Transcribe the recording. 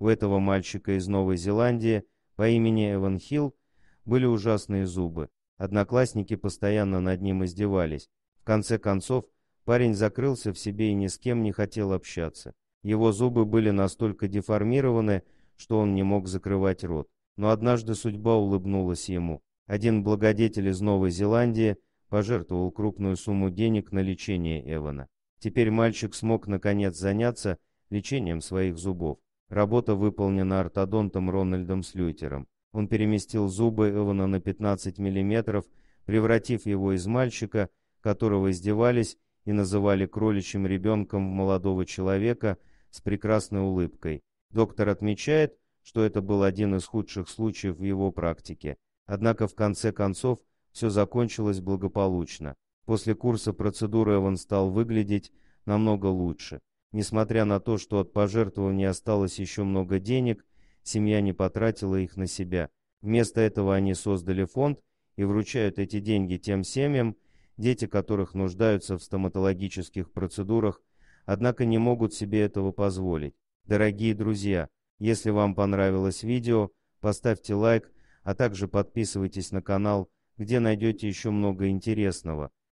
У этого мальчика из Новой Зеландии по имени Эван Хилл были ужасные зубы. Одноклассники постоянно над ним издевались. В конце концов, парень закрылся в себе и ни с кем не хотел общаться. Его зубы были настолько деформированы, что он не мог закрывать рот. Но однажды судьба улыбнулась ему. Один благодетель из Новой Зеландии пожертвовал крупную сумму денег на лечение Эвана. Теперь мальчик смог наконец заняться лечением своих зубов. Работа выполнена ортодонтом Рональдом Слютером. Он переместил зубы Эвана на 15 мм, превратив его из мальчика, которого издевались и называли кроличьим ребенком в молодого человека с прекрасной улыбкой. Доктор отмечает, что это был один из худших случаев в его практике. Однако в конце концов все закончилось благополучно. После курса процедуры Эван стал выглядеть намного лучше. Несмотря на то, что от пожертвований осталось еще много денег, семья не потратила их на себя. Вместо этого они создали фонд и вручают эти деньги тем семьям, дети которых нуждаются в стоматологических процедурах, однако не могут себе этого позволить. Дорогие друзья, если вам понравилось видео, поставьте лайк, а также подписывайтесь на канал, где найдете еще много интересного.